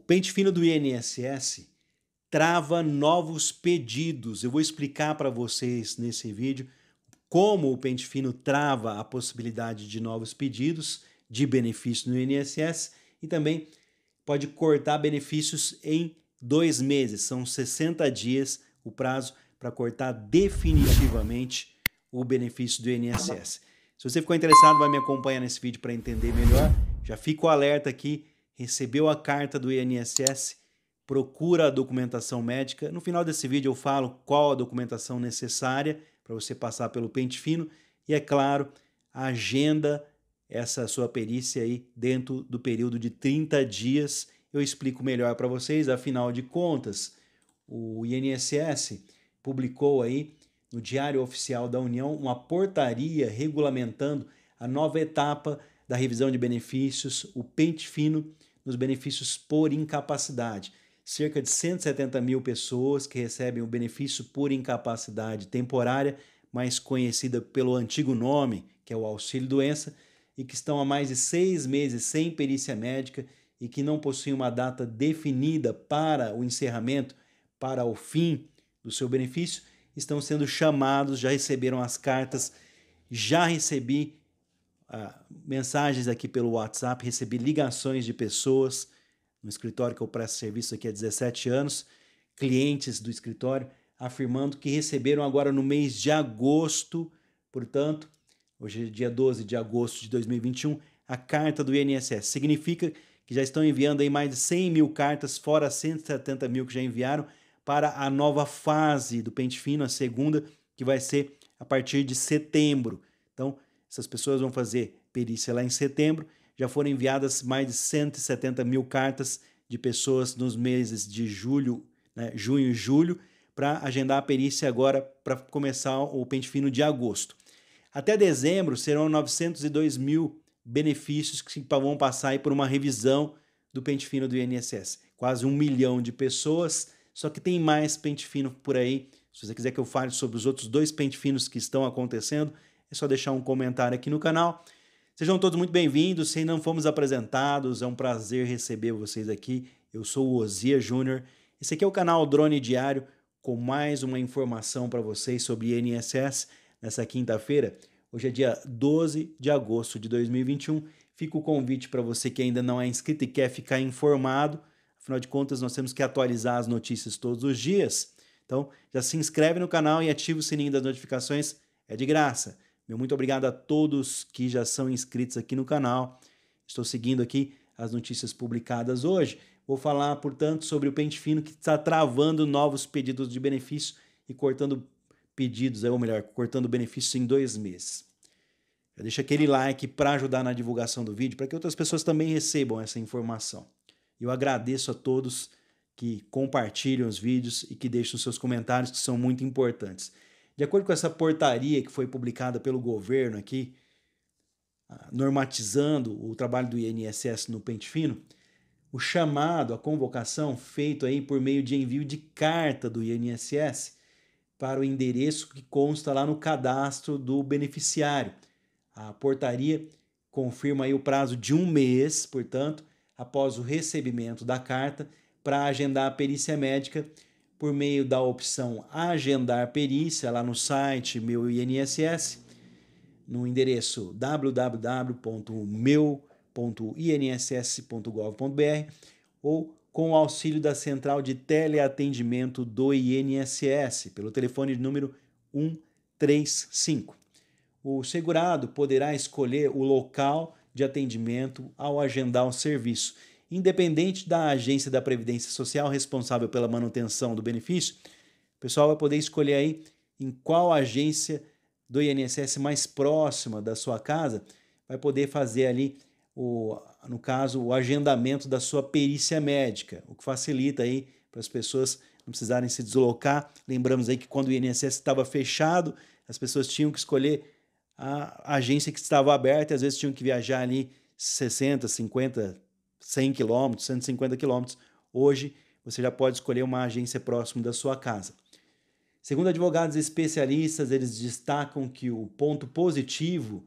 O pente fino do INSS trava novos pedidos. Eu vou explicar para vocês nesse vídeo como o pente fino trava a possibilidade de novos pedidos de benefício no INSS e também pode cortar benefícios em dois meses. São 60 dias o prazo para cortar definitivamente o benefício do INSS. Se você ficou interessado, vai me acompanhar nesse vídeo para entender melhor. Já fico alerta aqui recebeu a carta do INSS, procura a documentação médica. No final desse vídeo eu falo qual a documentação necessária para você passar pelo pente fino e, é claro, agenda essa sua perícia aí dentro do período de 30 dias. Eu explico melhor para vocês, afinal de contas, o INSS publicou aí no Diário Oficial da União uma portaria regulamentando a nova etapa da revisão de benefícios, o pente fino, nos benefícios por incapacidade. Cerca de 170 mil pessoas que recebem o benefício por incapacidade temporária, mais conhecida pelo antigo nome, que é o auxílio-doença, e que estão há mais de seis meses sem perícia médica e que não possuem uma data definida para o encerramento, para o fim do seu benefício, estão sendo chamados, já receberam as cartas, já recebi ah, mensagens aqui pelo WhatsApp, recebi ligações de pessoas no escritório que eu presto serviço aqui há 17 anos, clientes do escritório, afirmando que receberam agora no mês de agosto, portanto, hoje é dia 12 de agosto de 2021, a carta do INSS. Significa que já estão enviando aí mais de 100 mil cartas, fora 170 mil que já enviaram, para a nova fase do Pente Fino, a segunda, que vai ser a partir de setembro. Então, essas pessoas vão fazer perícia lá em setembro. Já foram enviadas mais de 170 mil cartas de pessoas nos meses de julho, né, junho e julho, para agendar a perícia agora para começar o pente fino de agosto. Até dezembro serão 902 mil benefícios que vão passar por uma revisão do pente fino do INSS. Quase um milhão de pessoas, só que tem mais pente fino por aí. Se você quiser que eu fale sobre os outros dois pente finos que estão acontecendo, é só deixar um comentário aqui no canal. Sejam todos muito bem-vindos. Se não fomos apresentados, é um prazer receber vocês aqui. Eu sou o Ozia Júnior. Esse aqui é o canal Drone Diário com mais uma informação para vocês sobre INSS nessa quinta-feira. Hoje é dia 12 de agosto de 2021. Fica o convite para você que ainda não é inscrito e quer ficar informado. Afinal de contas, nós temos que atualizar as notícias todos os dias. Então, já se inscreve no canal e ativa o sininho das notificações. É de graça. Meu muito obrigado a todos que já são inscritos aqui no canal. Estou seguindo aqui as notícias publicadas hoje. Vou falar, portanto, sobre o pente fino que está travando novos pedidos de benefício e cortando pedidos, é, ou melhor, cortando benefícios em dois meses. Já deixa aquele like para ajudar na divulgação do vídeo, para que outras pessoas também recebam essa informação. Eu agradeço a todos que compartilham os vídeos e que deixam seus comentários, que são muito importantes. De acordo com essa portaria que foi publicada pelo governo aqui, ah, normatizando o trabalho do INSS no pente fino, o chamado, a convocação feito aí por meio de envio de carta do INSS para o endereço que consta lá no cadastro do beneficiário. A portaria confirma aí o prazo de um mês, portanto, após o recebimento da carta, para agendar a perícia médica por meio da opção Agendar Perícia lá no site Meu INSS, no endereço www.meu.inss.gov.br ou com o auxílio da Central de Teleatendimento do INSS, pelo telefone número 135. O segurado poderá escolher o local de atendimento ao agendar o serviço independente da agência da Previdência Social responsável pela manutenção do benefício, o pessoal vai poder escolher aí em qual agência do INSS mais próxima da sua casa vai poder fazer ali o, no caso, o agendamento da sua perícia médica, o que facilita aí para as pessoas não precisarem se deslocar. Lembramos aí que quando o INSS estava fechado, as pessoas tinham que escolher a agência que estava aberta e às vezes tinham que viajar ali 60, 50, 100 quilômetros, 150 quilômetros. Hoje, você já pode escolher uma agência próximo da sua casa. Segundo advogados especialistas, eles destacam que o ponto positivo,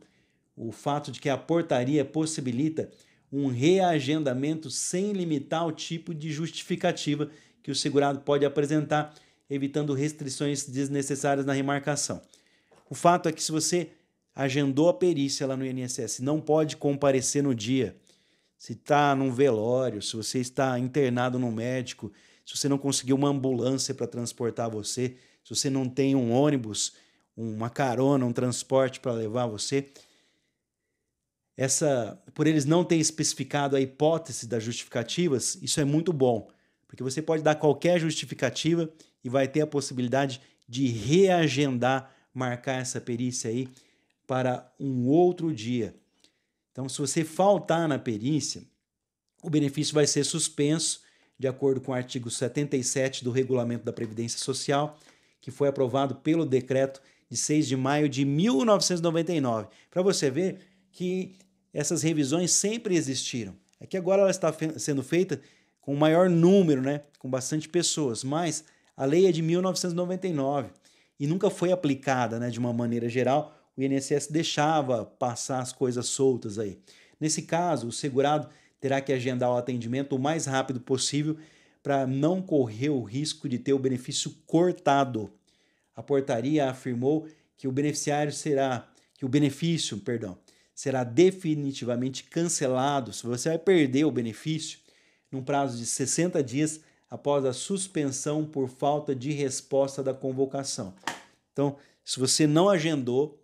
o fato de que a portaria possibilita um reagendamento sem limitar o tipo de justificativa que o segurado pode apresentar, evitando restrições desnecessárias na remarcação. O fato é que se você agendou a perícia lá no INSS, não pode comparecer no dia, se está num velório, se você está internado num médico, se você não conseguiu uma ambulância para transportar você, se você não tem um ônibus, uma carona, um transporte para levar você, essa, por eles não terem especificado a hipótese das justificativas, isso é muito bom, porque você pode dar qualquer justificativa e vai ter a possibilidade de reagendar, marcar essa perícia aí para um outro dia. Então, se você faltar na perícia, o benefício vai ser suspenso, de acordo com o artigo 77 do Regulamento da Previdência Social, que foi aprovado pelo decreto de 6 de maio de 1999. Para você ver que essas revisões sempre existiram. É que agora ela está fe sendo feita com maior número, né? com bastante pessoas, mas a lei é de 1999 e nunca foi aplicada né? de uma maneira geral o INSS deixava passar as coisas soltas aí. Nesse caso, o segurado terá que agendar o atendimento o mais rápido possível para não correr o risco de ter o benefício cortado. A portaria afirmou que o beneficiário será que o benefício, perdão, será definitivamente cancelado se você vai perder o benefício num prazo de 60 dias após a suspensão por falta de resposta da convocação. Então, se você não agendou,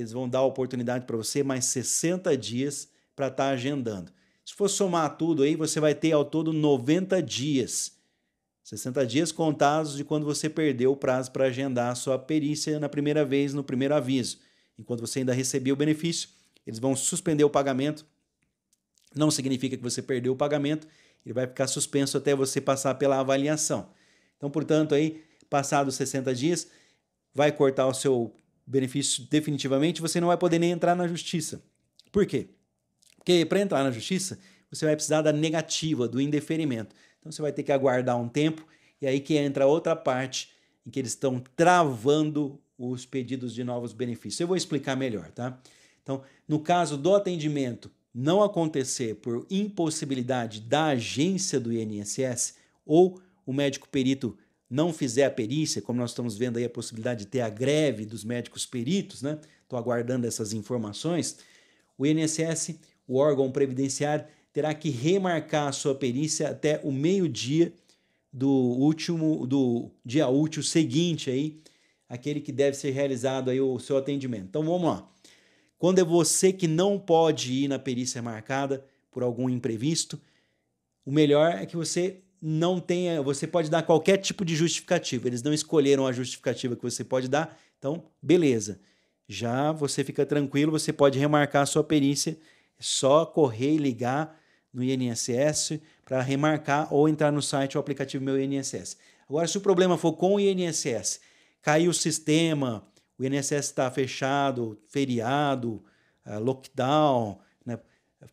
eles vão dar a oportunidade para você mais 60 dias para estar tá agendando. Se for somar tudo aí, você vai ter ao todo 90 dias. 60 dias contados de quando você perdeu o prazo para agendar a sua perícia na primeira vez, no primeiro aviso. Enquanto você ainda recebia o benefício, eles vão suspender o pagamento. Não significa que você perdeu o pagamento, ele vai ficar suspenso até você passar pela avaliação. Então, portanto, aí, passados 60 dias, vai cortar o seu benefício definitivamente, você não vai poder nem entrar na justiça. Por quê? Porque para entrar na justiça, você vai precisar da negativa, do indeferimento. Então você vai ter que aguardar um tempo e aí que entra outra parte em que eles estão travando os pedidos de novos benefícios. Eu vou explicar melhor, tá? Então, no caso do atendimento não acontecer por impossibilidade da agência do INSS ou o médico perito não fizer a perícia, como nós estamos vendo aí a possibilidade de ter a greve dos médicos peritos, né? Estou aguardando essas informações. O INSS, o órgão previdenciário, terá que remarcar a sua perícia até o meio-dia do último do dia útil seguinte aí, aquele que deve ser realizado aí o seu atendimento. Então vamos lá. Quando é você que não pode ir na perícia marcada por algum imprevisto, o melhor é que você não tenha, você pode dar qualquer tipo de justificativa. Eles não escolheram a justificativa que você pode dar, então beleza. Já você fica tranquilo, você pode remarcar a sua perícia, é só correr e ligar no INSS para remarcar ou entrar no site ou aplicativo meu INSS. Agora, se o problema for com o INSS, caiu o sistema, o INSS está fechado, feriado, ah, lockdown,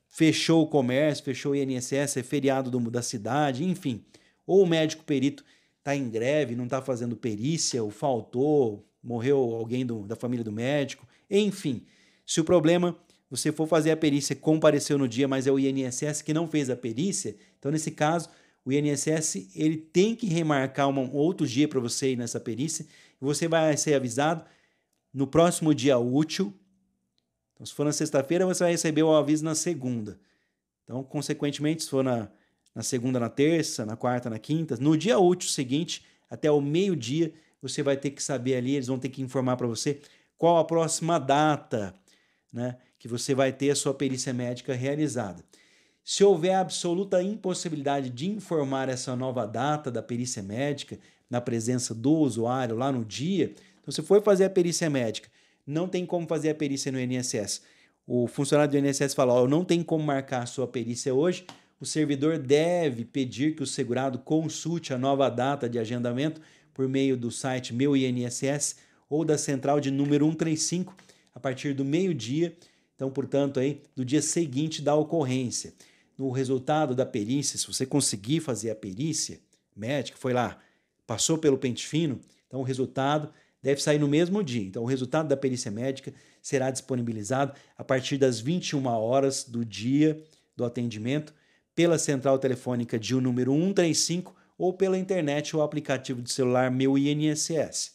fechou o comércio, fechou o INSS, é feriado do, da cidade, enfim. Ou o médico perito está em greve, não está fazendo perícia, ou faltou, morreu alguém do, da família do médico, enfim. Se o problema você for fazer a perícia, compareceu no dia, mas é o INSS que não fez a perícia, então nesse caso o INSS ele tem que remarcar um outro dia para você ir nessa perícia. Você vai ser avisado no próximo dia útil então, se for na sexta-feira, você vai receber o aviso na segunda. Então, consequentemente, se for na, na segunda, na terça, na quarta, na quinta, no dia útil seguinte, até o meio-dia, você vai ter que saber ali, eles vão ter que informar para você qual a próxima data né, que você vai ter a sua perícia médica realizada. Se houver absoluta impossibilidade de informar essa nova data da perícia médica na presença do usuário lá no dia, então você foi fazer a perícia médica não tem como fazer a perícia no INSS. O funcionário do INSS fala: oh, não tem como marcar a sua perícia hoje. O servidor deve pedir que o segurado consulte a nova data de agendamento por meio do site Meu INSS ou da central de número 135 a partir do meio-dia, então, portanto, aí do dia seguinte da ocorrência. No resultado da perícia, se você conseguir fazer a perícia médica, foi lá, passou pelo pente fino, então o resultado deve sair no mesmo dia. Então, o resultado da perícia médica será disponibilizado a partir das 21 horas do dia do atendimento pela central telefônica de um número 135 ou pela internet ou aplicativo de celular Meu INSS.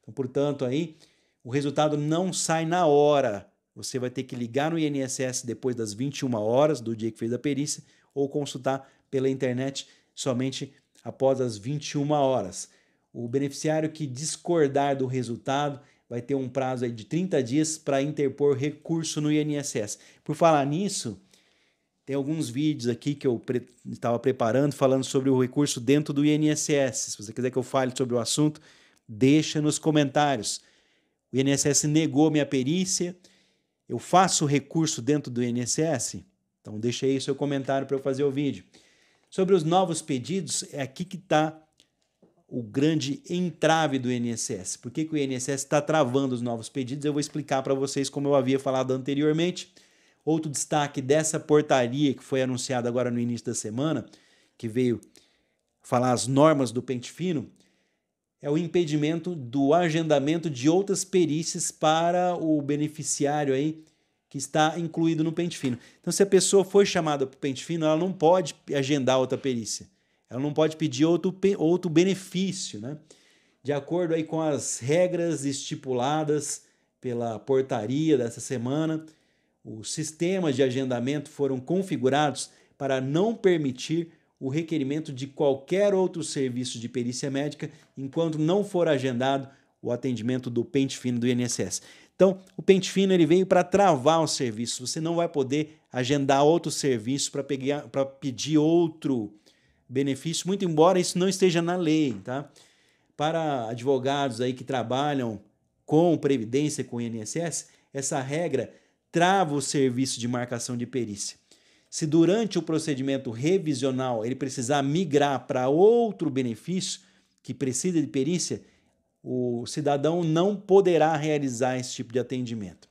Então, portanto, aí o resultado não sai na hora. Você vai ter que ligar no INSS depois das 21 horas do dia que fez a perícia ou consultar pela internet somente após as 21 horas. O beneficiário que discordar do resultado vai ter um prazo aí de 30 dias para interpor recurso no INSS. Por falar nisso, tem alguns vídeos aqui que eu estava pre preparando falando sobre o recurso dentro do INSS. Se você quiser que eu fale sobre o assunto, deixa nos comentários. O INSS negou minha perícia. Eu faço recurso dentro do INSS? Então deixa aí seu comentário para eu fazer o vídeo. Sobre os novos pedidos, é aqui que está o grande entrave do INSS. Por que, que o INSS está travando os novos pedidos? Eu vou explicar para vocês como eu havia falado anteriormente. Outro destaque dessa portaria que foi anunciada agora no início da semana, que veio falar as normas do pente fino, é o impedimento do agendamento de outras perícias para o beneficiário aí que está incluído no pente fino. Então, se a pessoa foi chamada para o pente fino, ela não pode agendar outra perícia. Ela não pode pedir outro, outro benefício, né? De acordo aí com as regras estipuladas pela portaria dessa semana, os sistemas de agendamento foram configurados para não permitir o requerimento de qualquer outro serviço de perícia médica enquanto não for agendado o atendimento do pente fino do INSS. Então, o pente fino ele veio para travar o serviço. Você não vai poder agendar outro serviço para pedir outro benefício, muito embora isso não esteja na lei, tá? Para advogados aí que trabalham com previdência, com INSS, essa regra trava o serviço de marcação de perícia. Se durante o procedimento revisional ele precisar migrar para outro benefício que precisa de perícia, o cidadão não poderá realizar esse tipo de atendimento.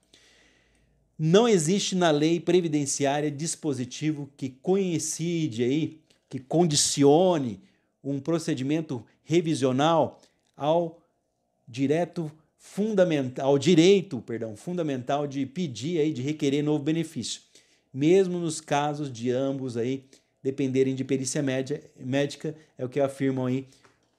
Não existe na lei previdenciária dispositivo que coincide aí que condicione um procedimento revisional ao direito fundamental, ao direito, perdão, fundamental de pedir aí, de requerer novo benefício, mesmo nos casos de ambos aí dependerem de perícia média, médica, é o que afirmam aí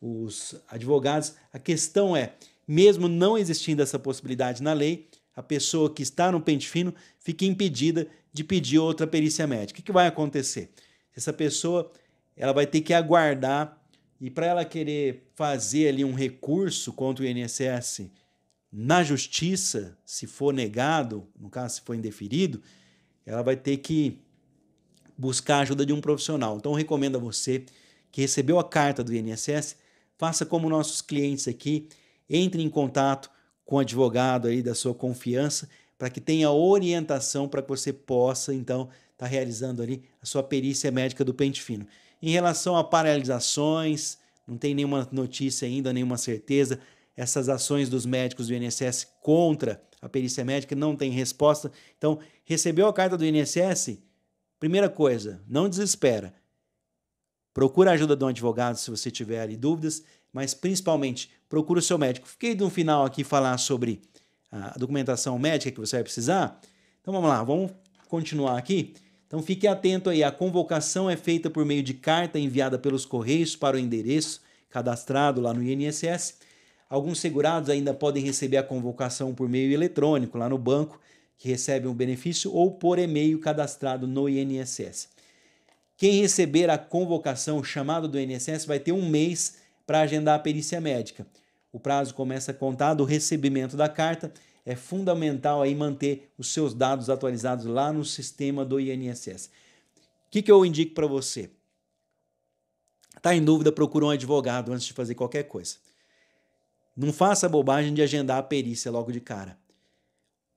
os advogados. A questão é, mesmo não existindo essa possibilidade na lei, a pessoa que está no pente fino fica impedida de pedir outra perícia médica. O que vai acontecer? Essa pessoa ela vai ter que aguardar e para ela querer fazer ali um recurso contra o INSS na justiça, se for negado, no caso se for indeferido, ela vai ter que buscar a ajuda de um profissional. Então recomendo a você que recebeu a carta do INSS, faça como nossos clientes aqui, entre em contato com o advogado aí da sua confiança para que tenha orientação para que você possa então estar tá realizando ali a sua perícia médica do pente fino. Em relação a paralisações, não tem nenhuma notícia ainda, nenhuma certeza. Essas ações dos médicos do INSS contra a perícia médica não tem resposta. Então, recebeu a carta do INSS? Primeira coisa, não desespera. Procura a ajuda de um advogado se você tiver ali dúvidas, mas principalmente procura o seu médico. Fiquei no final aqui falar sobre a documentação médica que você vai precisar. Então vamos lá, vamos continuar aqui. Então fique atento aí, a convocação é feita por meio de carta enviada pelos correios para o endereço cadastrado lá no INSS. Alguns segurados ainda podem receber a convocação por meio eletrônico lá no banco que recebe o benefício ou por e-mail cadastrado no INSS. Quem receber a convocação, o chamado do INSS, vai ter um mês para agendar a perícia médica. O prazo começa a contar do recebimento da carta é fundamental aí manter os seus dados atualizados lá no sistema do INSS. O que, que eu indico para você? Está em dúvida, procura um advogado antes de fazer qualquer coisa. Não faça a bobagem de agendar a perícia logo de cara.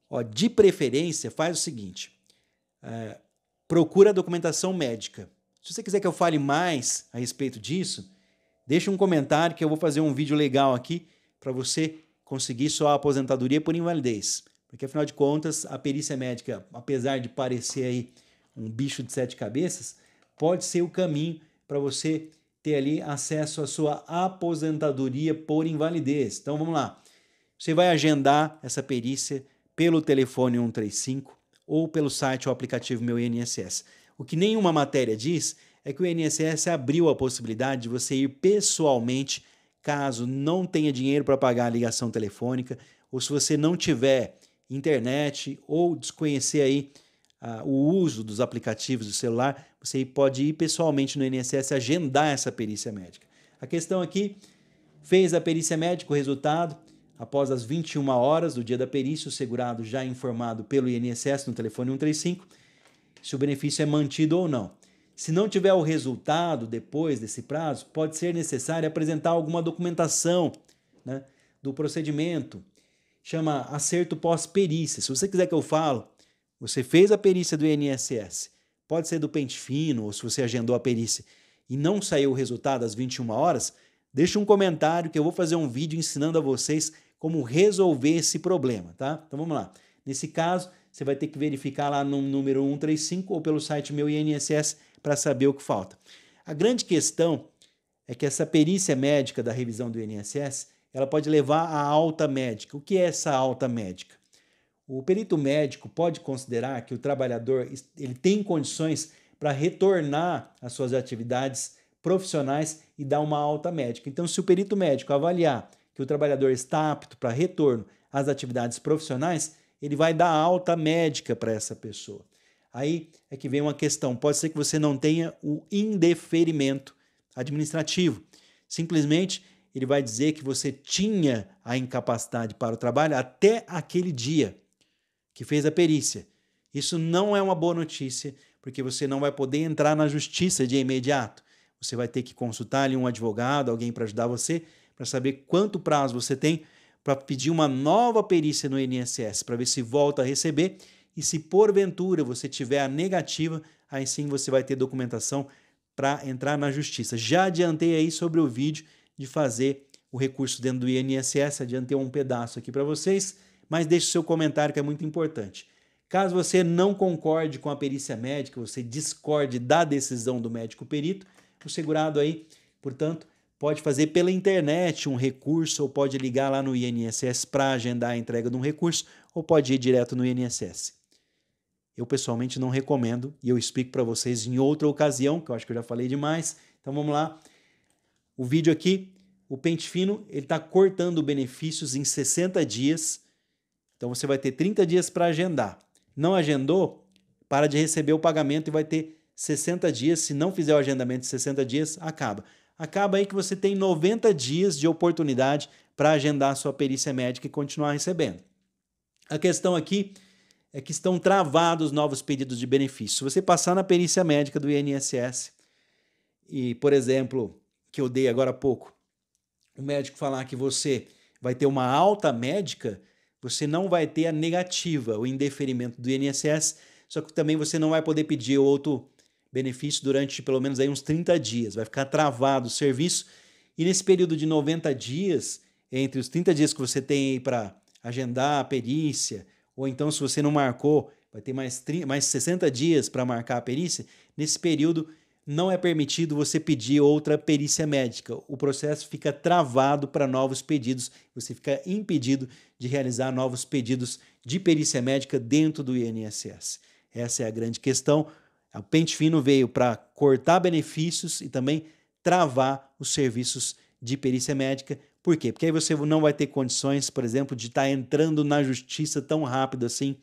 Ó, de preferência, faz o seguinte: é, procura a documentação médica. Se você quiser que eu fale mais a respeito disso, deixa um comentário que eu vou fazer um vídeo legal aqui para você conseguir só a aposentadoria por invalidez. Porque, afinal de contas, a perícia médica, apesar de parecer aí um bicho de sete cabeças, pode ser o caminho para você ter ali acesso à sua aposentadoria por invalidez. Então, vamos lá. Você vai agendar essa perícia pelo telefone 135 ou pelo site ou aplicativo Meu INSS. O que nenhuma matéria diz é que o INSS abriu a possibilidade de você ir pessoalmente Caso não tenha dinheiro para pagar a ligação telefônica, ou se você não tiver internet ou desconhecer aí uh, o uso dos aplicativos do celular, você pode ir pessoalmente no INSS agendar essa perícia médica. A questão aqui, fez a perícia médica, o resultado, após as 21 horas do dia da perícia, o segurado já informado pelo INSS no telefone 135, se o benefício é mantido ou não. Se não tiver o resultado depois desse prazo, pode ser necessário apresentar alguma documentação né, do procedimento. Chama acerto pós-perícia. Se você quiser que eu falo, você fez a perícia do INSS, pode ser do pente fino, ou se você agendou a perícia e não saiu o resultado às 21 horas, deixa um comentário que eu vou fazer um vídeo ensinando a vocês como resolver esse problema, tá? Então vamos lá. Nesse caso, você vai ter que verificar lá no número 135 ou pelo site Meu INSS para saber o que falta. A grande questão é que essa perícia médica da revisão do INSS, ela pode levar à alta médica. O que é essa alta médica? O perito médico pode considerar que o trabalhador ele tem condições para retornar às suas atividades profissionais e dar uma alta médica. Então, se o perito médico avaliar que o trabalhador está apto para retorno às atividades profissionais, ele vai dar alta médica para essa pessoa. Aí é que vem uma questão: pode ser que você não tenha o indeferimento administrativo. Simplesmente ele vai dizer que você tinha a incapacidade para o trabalho até aquele dia que fez a perícia. Isso não é uma boa notícia, porque você não vai poder entrar na justiça de imediato. Você vai ter que consultar ali um advogado, alguém para ajudar você, para saber quanto prazo você tem para pedir uma nova perícia no INSS para ver se volta a receber e se porventura você tiver a negativa, aí sim você vai ter documentação para entrar na justiça. Já adiantei aí sobre o vídeo de fazer o recurso dentro do INSS, adiantei um pedaço aqui para vocês, mas deixe seu comentário que é muito importante. Caso você não concorde com a perícia médica, você discorde da decisão do médico perito, o segurado aí, portanto, pode fazer pela internet um recurso, ou pode ligar lá no INSS para agendar a entrega de um recurso, ou pode ir direto no INSS. Eu pessoalmente não recomendo e eu explico para vocês em outra ocasião, que eu acho que eu já falei demais. Então vamos lá. O vídeo aqui, o pente fino, ele está cortando benefícios em 60 dias. Então você vai ter 30 dias para agendar. Não agendou? Para de receber o pagamento e vai ter 60 dias. Se não fizer o agendamento de 60 dias, acaba acaba aí que você tem 90 dias de oportunidade para agendar sua perícia médica e continuar recebendo. A questão aqui é que estão travados novos pedidos de benefício. Se você passar na perícia médica do INSS e, por exemplo, que eu dei agora há pouco, o médico falar que você vai ter uma alta médica, você não vai ter a negativa, o indeferimento do INSS, só que também você não vai poder pedir outro benefício durante pelo menos aí uns 30 dias. Vai ficar travado o serviço. E nesse período de 90 dias, entre os 30 dias que você tem para agendar a perícia, ou então se você não marcou, vai ter mais, 30, mais 60 dias para marcar a perícia. Nesse período, não é permitido você pedir outra perícia médica. O processo fica travado para novos pedidos, você fica impedido de realizar novos pedidos de perícia médica dentro do INSS. Essa é a grande questão. O pente fino veio para cortar benefícios e também travar os serviços de perícia médica. Por quê? Porque aí você não vai ter condições, por exemplo, de estar tá entrando na justiça tão rápido assim.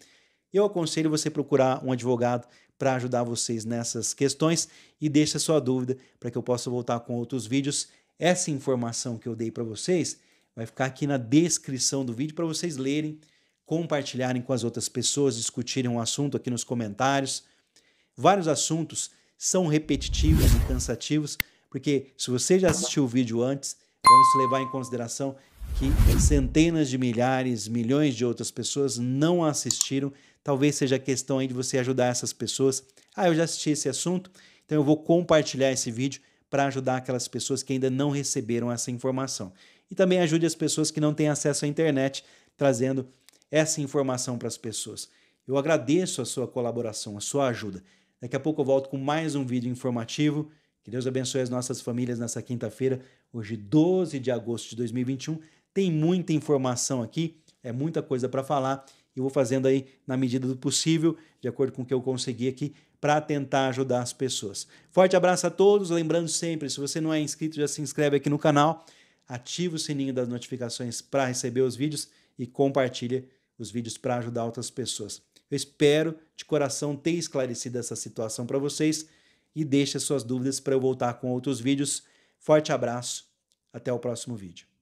Eu aconselho você procurar um advogado para ajudar vocês nessas questões e deixe a sua dúvida para que eu possa voltar com outros vídeos. Essa informação que eu dei para vocês vai ficar aqui na descrição do vídeo para vocês lerem, compartilharem com as outras pessoas, discutirem um assunto aqui nos comentários vários assuntos são repetitivos e cansativos, porque se você já assistiu o vídeo antes, vamos levar em consideração que centenas de milhares, milhões de outras pessoas não assistiram. Talvez seja questão aí de você ajudar essas pessoas. Ah, eu já assisti esse assunto, então eu vou compartilhar esse vídeo para ajudar aquelas pessoas que ainda não receberam essa informação. E também ajude as pessoas que não têm acesso à internet, trazendo essa informação para as pessoas. Eu agradeço a sua colaboração, a sua ajuda. Daqui a pouco eu volto com mais um vídeo informativo. Que Deus abençoe as nossas famílias nessa quinta-feira, hoje 12 de agosto de 2021. Tem muita informação aqui, é muita coisa para falar e vou fazendo aí na medida do possível, de acordo com o que eu consegui aqui, para tentar ajudar as pessoas. Forte abraço a todos, lembrando sempre, se você não é inscrito, já se inscreve aqui no canal, ativa o sininho das notificações para receber os vídeos e compartilha os vídeos para ajudar outras pessoas. Eu espero de coração ter esclarecido essa situação para vocês e deixe suas dúvidas para eu voltar com outros vídeos. Forte abraço, até o próximo vídeo.